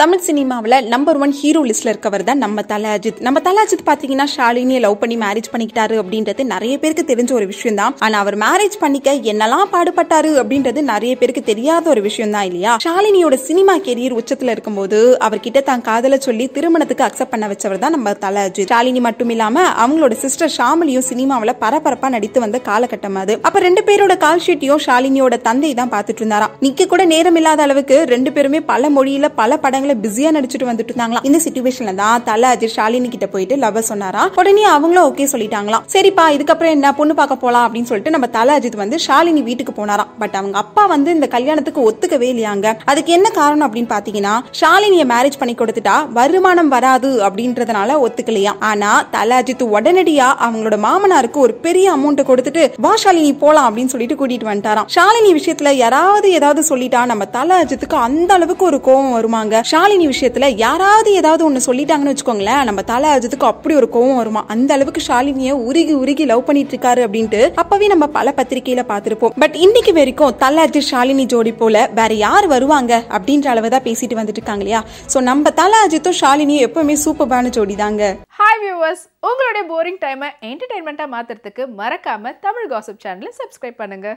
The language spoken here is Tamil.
தமிழ் சினிமாவில் நம்பர் ஒன் ஹீரோ லிஸ்ட்டில் இருக்கவர் தான் நம்ம தலாஜித் அஜித் நம்ம தலாஜித் அஜித் பார்த்தீங்கன்னா ஷாலினியை லவ் பண்ணி மேரேஜ் பண்ணிக்கிட்டாரு அப்படின்றது நிறைய பேருக்கு தெரிஞ்ச ஒரு விஷயம் தான் ஆனால் அவர் மேரேஜ் பண்ணிக்க என்னெல்லாம் பாடுபட்டாரு அப்படின்றது நிறைய பேருக்கு தெரியாத ஒரு விஷயம் தான் இல்லையா ஷாலினியோட சினிமா கெரியர் உச்சத்தில் இருக்கும்போது அவர்கிட்ட தான் காதல சொல்லி திருமணத்துக்கு அக்செப்ட் பண்ண வச்சவர் தான் நம்ம தல அஜித் ஷாலினி மட்டும் இல்லாம அவங்களோட சிஸ்டர் ஷாமலியும் சினிமாவில் பரபரப்பாக நடித்து வந்த காலகட்டம் அது அப்போ ரெண்டு பேரோட கால் ஷீட்டையும் ஷாலினியோட தந்தை தான் பார்த்துட்டு இருந்தாராம் நிக்க கூட நேரம் இல்லாத அளவுக்கு ரெண்டு பேருமே பல மொழியில பல படங்கள் படத்துல பிஸியா நடிச்சுட்டு வந்துட்டு இருந்தாங்களா இந்த சுச்சுவேஷன்ல தான் தல அஜித் ஷாலினி கிட்ட போயிட்டு லவ் சொன்னாரா உடனே அவங்களும் ஓகே சொல்லிட்டாங்களா சரிப்பா இதுக்கப்புறம் என்ன பொண்ணு பார்க்க போலாம் அப்படின்னு சொல்லிட்டு நம்ம தல அஜித் வந்து ஷாலினி வீட்டுக்கு போனாராம் பட் அவங்க அப்பா வந்து இந்த கல்யாணத்துக்கு ஒத்துக்கவே இல்லையாங்க அதுக்கு என்ன காரணம் அப்படின்னு பாத்தீங்கன்னா ஷாலினிய மேரேஜ் பண்ணி கொடுத்துட்டா வருமானம் வராது அப்படின்றதுனால ஒத்துக்கலையா ஆனா தல அஜித் உடனடியா அவங்களோட மாமனாருக்கு ஒரு பெரிய அமௌண்ட் கொடுத்துட்டு வா ஷாலினி போலாம் அப்படின்னு சொல்லிட்டு கூட்டிட்டு வந்துட்டாராம் ஷாலினி விஷயத்துல யாராவது ஏதாவது சொல்லிட்டா நம்ம அஜித்துக்கு அந்த அளவுக்கு ஒரு கோவம் வருமாங்க ஷாலினி விஷயத்தில் யாராவது ஏதாவது ஒன்று சொல்லிட்டாங்கன்னு வச்சுக்கோங்களேன் நம்ம தலை அஜித்துக்கு அப்படி ஒரு கோவம் வருமா அந்த அளவுக்கு ஷாலினியை உருகி உருகி லவ் பண்ணிட்டு இருக்காரு அப்படின்ட்டு அப்பவே நம்ம பல பத்திரிகையில பார்த்துருப்போம் பட் இன்னைக்கு வரைக்கும் தலை அஜித் ஷாலினி ஜோடி போல வேற யார் வருவாங்க அப்படின்ற அளவு தான் பேசிட்டு வந்துட்டு இருக்காங்க இல்லையா ஸோ நம்ம தலை அஜித்தும் ஷாலினியும் எப்பவுமே சூப்பர்பான ஜோடி தாங்க ஹாய் வியூவர்ஸ் உங்களுடைய போரிங் டைமை என்டர்டைன்மெண்ட்டாக மாற்றுறதுக்கு மறக்காம தமிழ் காசப் சேனலை சப்ஸ்கிரைப் பண்ணுங்க